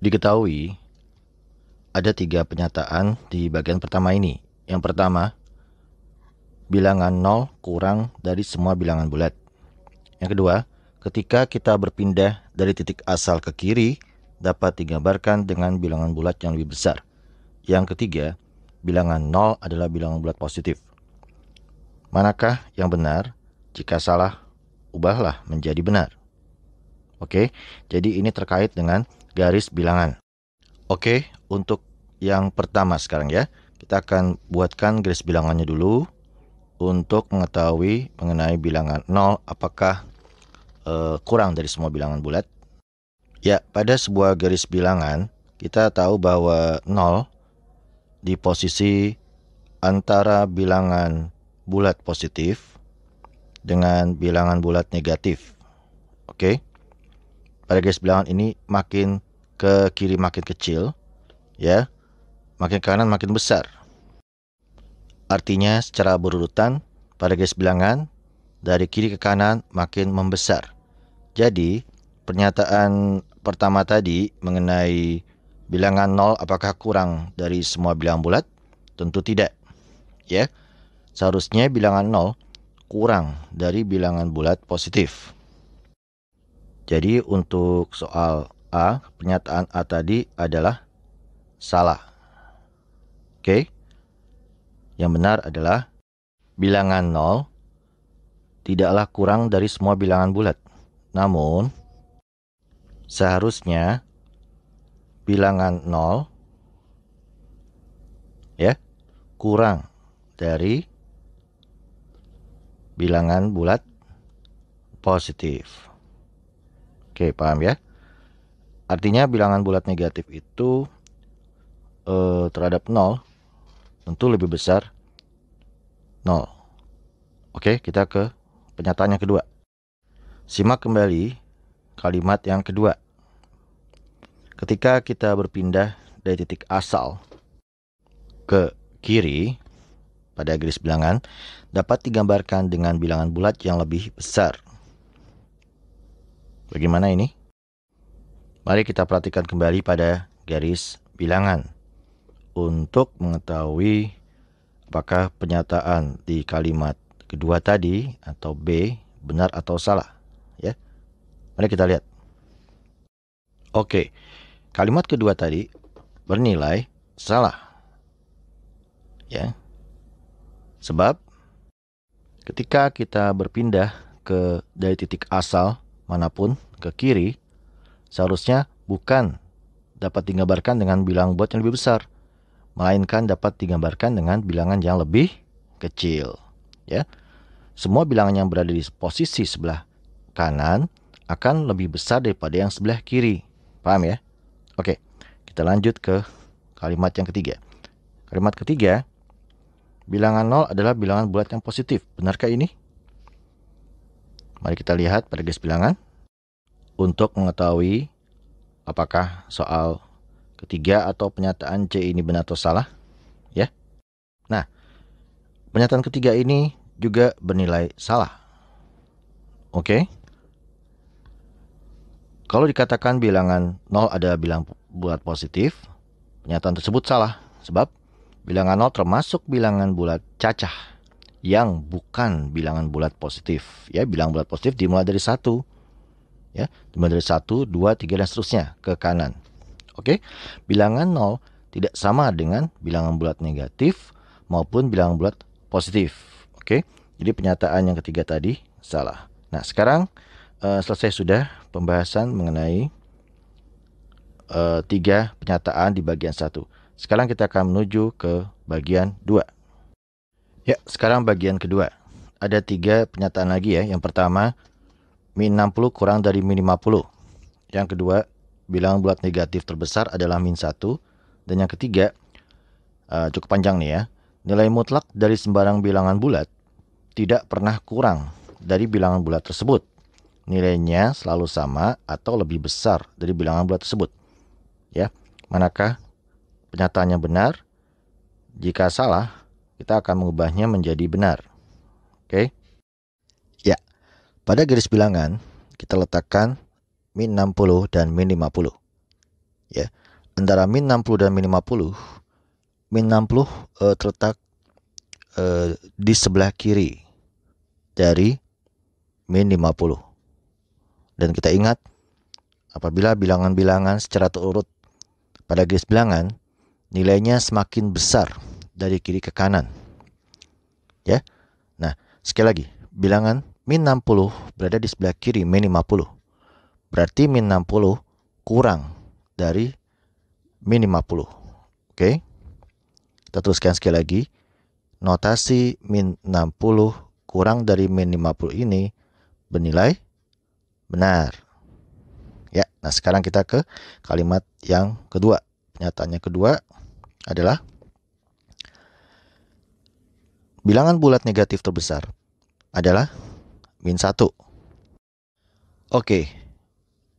Diketahui, ada tiga pernyataan di bagian pertama ini. Yang pertama, bilangan nol kurang dari semua bilangan bulat. Yang kedua, ketika kita berpindah dari titik asal ke kiri, dapat digambarkan dengan bilangan bulat yang lebih besar. Yang ketiga, bilangan 0 adalah bilangan bulat positif. Manakah yang benar? Jika salah, ubahlah menjadi benar. Oke, jadi ini terkait dengan garis bilangan. Oke, untuk yang pertama sekarang ya, kita akan buatkan garis bilangannya dulu untuk mengetahui mengenai bilangan 0 apakah e, kurang dari semua bilangan bulat. Ya, pada sebuah garis bilangan, kita tahu bahwa 0 di posisi antara bilangan bulat positif dengan bilangan bulat negatif. Oke. Okay? Pada garis bilangan ini makin ke kiri makin kecil, ya. Makin ke kanan makin besar. Artinya secara berurutan pada garis bilangan dari kiri ke kanan makin membesar. Jadi, pernyataan pertama tadi mengenai Bilangan 0 apakah kurang dari semua bilangan bulat? Tentu tidak. Ya. Seharusnya bilangan 0 kurang dari bilangan bulat positif. Jadi untuk soal A, pernyataan A tadi adalah salah. Oke. Yang benar adalah bilangan 0 tidaklah kurang dari semua bilangan bulat. Namun seharusnya bilangan 0 ya kurang dari bilangan bulat positif. Oke, paham ya? Artinya bilangan bulat negatif itu eh, terhadap 0 tentu lebih besar 0. Oke, kita ke penyataan yang kedua. Simak kembali kalimat yang kedua. Ketika kita berpindah dari titik asal ke kiri pada garis bilangan dapat digambarkan dengan bilangan bulat yang lebih besar. Bagaimana ini? Mari kita perhatikan kembali pada garis bilangan untuk mengetahui apakah pernyataan di kalimat kedua tadi atau B benar atau salah, ya. Mari kita lihat. Oke kalimat kedua tadi bernilai salah. Ya. Sebab ketika kita berpindah ke dari titik asal manapun ke kiri, seharusnya bukan dapat digambarkan dengan bilang buat yang lebih besar, melainkan dapat digambarkan dengan bilangan yang lebih kecil, ya. Semua bilangan yang berada di posisi sebelah kanan akan lebih besar daripada yang sebelah kiri. Paham ya? Oke, kita lanjut ke kalimat yang ketiga. Kalimat ketiga, bilangan nol adalah bilangan bulat yang positif. Benarkah ini? Mari kita lihat pada garis bilangan. Untuk mengetahui apakah soal ketiga atau pernyataan C ini benar atau salah. ya. Nah, pernyataan ketiga ini juga bernilai salah. Oke. Okay? Kalau dikatakan bilangan 0 ada bilang bulat positif, pernyataan tersebut salah sebab bilangan 0 termasuk bilangan bulat cacah yang bukan bilangan bulat positif. Ya, bilangan bulat positif dimulai dari 1. Ya, dimulai dari 1, 2, 3 dan seterusnya ke kanan. Oke. Bilangan 0 tidak sama dengan bilangan bulat negatif maupun bilangan bulat positif. Oke. Jadi pernyataan yang ketiga tadi salah. Nah, sekarang uh, selesai sudah pembahasan mengenai uh, tiga pernyataan di bagian satu. Sekarang kita akan menuju ke bagian dua. Ya, sekarang bagian kedua. Ada tiga pernyataan lagi ya. Yang pertama, min 60 kurang dari min 50. Yang kedua, bilangan bulat negatif terbesar adalah min 1. Dan yang ketiga, uh, cukup panjang nih ya. Nilai mutlak dari sembarang bilangan bulat tidak pernah kurang dari bilangan bulat tersebut nilainya selalu sama atau lebih besar dari bilangan bulat tersebut. Ya, manakah pernyataannya benar? Jika salah, kita akan mengubahnya menjadi benar. Oke? Okay? Ya. Pada garis bilangan, kita letakkan min 60 dan min 50. Ya. Antara min 60 dan min 50, min 60 eh, terletak eh, di sebelah kiri dari min 50. Dan kita ingat, apabila bilangan-bilangan secara terurut pada garis bilangan, nilainya semakin besar dari kiri ke kanan. Ya. Nah, sekali lagi, bilangan min 60 berada di sebelah kiri min 50. Berarti min 60 kurang dari min 50. Oke. Kita teruskan sekali lagi. Notasi min 60 kurang dari min 50 ini bernilai benar. Ya, nah sekarang kita ke kalimat yang kedua. Pernyataannya kedua adalah bilangan bulat negatif terbesar adalah min 1. Oke,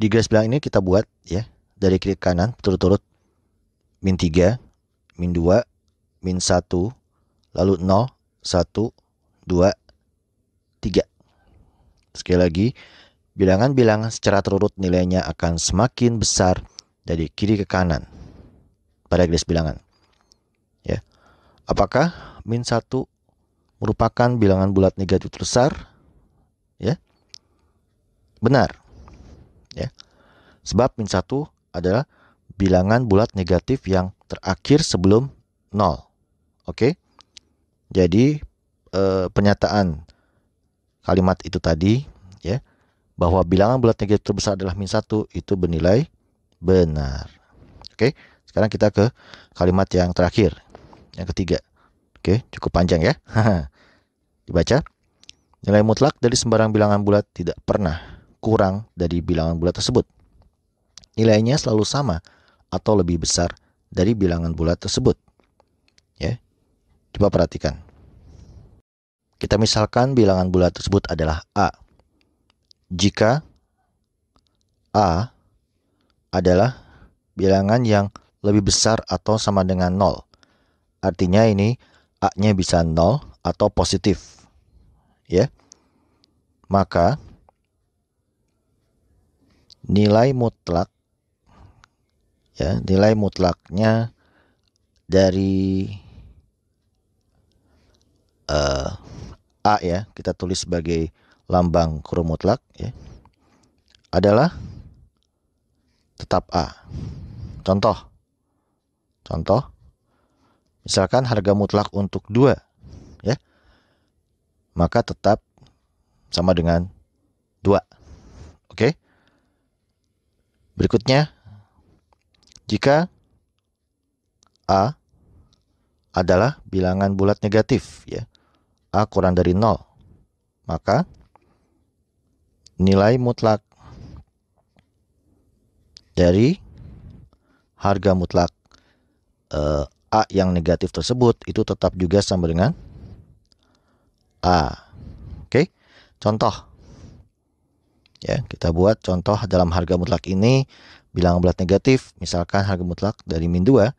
di garis bilang ini kita buat ya dari kiri ke kanan turut-turut min 3, min dua min satu lalu 0, satu dua tiga Sekali lagi, Bilangan-bilangan secara terurut nilainya akan semakin besar dari kiri ke kanan pada garis bilangan. Ya. Apakah min 1 merupakan bilangan bulat negatif terbesar? Ya. Benar. Ya. Sebab min 1 adalah bilangan bulat negatif yang terakhir sebelum 0. Oke. Jadi e, pernyataan kalimat itu tadi bahwa bilangan bulat negatif terbesar adalah min 1 itu bernilai benar. Oke, sekarang kita ke kalimat yang terakhir, yang ketiga. Oke, cukup panjang ya. Dibaca. Nilai mutlak dari sembarang bilangan bulat tidak pernah kurang dari bilangan bulat tersebut. Nilainya selalu sama atau lebih besar dari bilangan bulat tersebut. Ya. Coba perhatikan. Kita misalkan bilangan bulat tersebut adalah A jika A adalah bilangan yang lebih besar atau sama dengan 0. Artinya ini A-nya bisa 0 atau positif. Ya. Maka nilai mutlak ya, nilai mutlaknya dari uh, A ya, kita tulis sebagai lambang mutlak ya, adalah tetap A. Contoh. Contoh. Misalkan harga mutlak untuk dua, ya. Maka tetap sama dengan dua. Oke. Berikutnya jika A adalah bilangan bulat negatif ya. A kurang dari nol, maka nilai mutlak dari harga mutlak eh, A yang negatif tersebut itu tetap juga sama dengan A. Oke, contoh. Ya, kita buat contoh dalam harga mutlak ini bilangan berat negatif, misalkan harga mutlak dari min 2,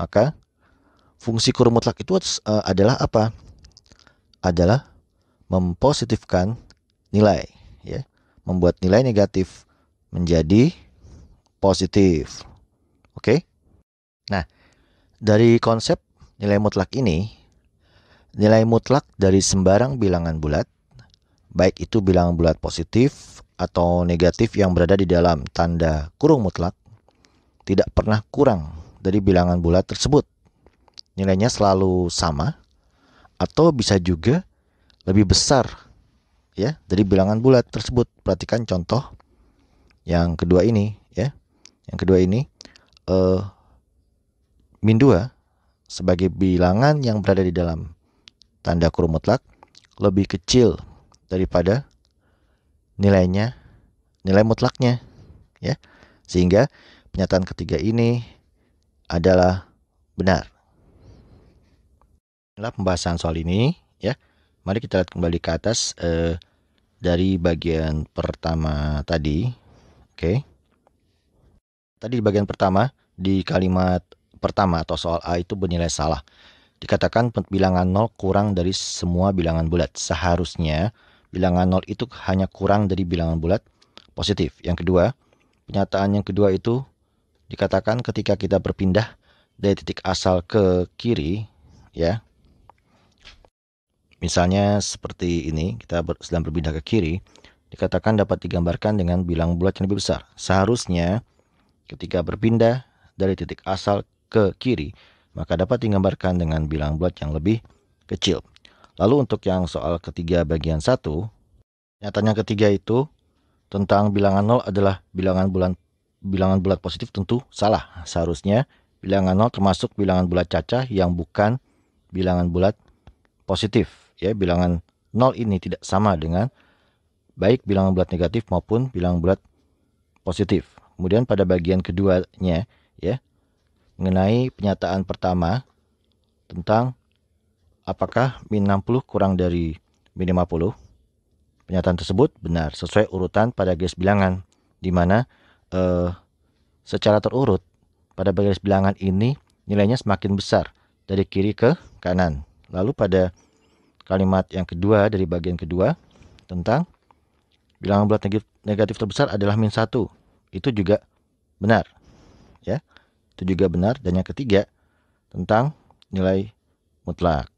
maka fungsi kurun mutlak itu eh, adalah apa? Adalah mempositifkan nilai ya, membuat nilai negatif menjadi positif. Oke. Okay? Nah, dari konsep nilai mutlak ini, nilai mutlak dari sembarang bilangan bulat, baik itu bilangan bulat positif atau negatif yang berada di dalam tanda kurung mutlak, tidak pernah kurang dari bilangan bulat tersebut. Nilainya selalu sama atau bisa juga lebih besar ya dari bilangan bulat tersebut. Perhatikan contoh yang kedua ini ya. Yang kedua ini eh, min 2 sebagai bilangan yang berada di dalam tanda kurung mutlak lebih kecil daripada nilainya nilai mutlaknya ya. Sehingga pernyataan ketiga ini adalah benar. Inilah pembahasan soal ini ya. Mari kita lihat kembali ke atas eh, dari bagian pertama tadi. Oke. Okay. Tadi di bagian pertama di kalimat pertama atau soal A itu bernilai salah. Dikatakan bilangan nol kurang dari semua bilangan bulat. Seharusnya bilangan nol itu hanya kurang dari bilangan bulat positif. Yang kedua, pernyataan yang kedua itu dikatakan ketika kita berpindah dari titik asal ke kiri ya Misalnya seperti ini, kita ber, sedang berpindah ke kiri, dikatakan dapat digambarkan dengan bilang bulat yang lebih besar. Seharusnya ketika berpindah dari titik asal ke kiri, maka dapat digambarkan dengan bilang bulat yang lebih kecil. Lalu untuk yang soal ketiga bagian 1, nyatanya ketiga itu tentang bilangan 0 adalah bilangan bulan bilangan bulat positif tentu salah. Seharusnya bilangan 0 termasuk bilangan bulat cacah yang bukan bilangan bulat positif ya bilangan nol ini tidak sama dengan baik bilangan bulat negatif maupun bilangan bulat positif. Kemudian pada bagian keduanya ya mengenai pernyataan pertama tentang apakah min 60 kurang dari min 50. Penyataan tersebut benar sesuai urutan pada garis bilangan di mana eh, secara terurut pada garis bilangan ini nilainya semakin besar dari kiri ke kanan. Lalu pada kalimat yang kedua dari bagian kedua tentang bilangan bulat negatif, terbesar adalah min 1. Itu juga benar. Ya. Itu juga benar dan yang ketiga tentang nilai mutlak.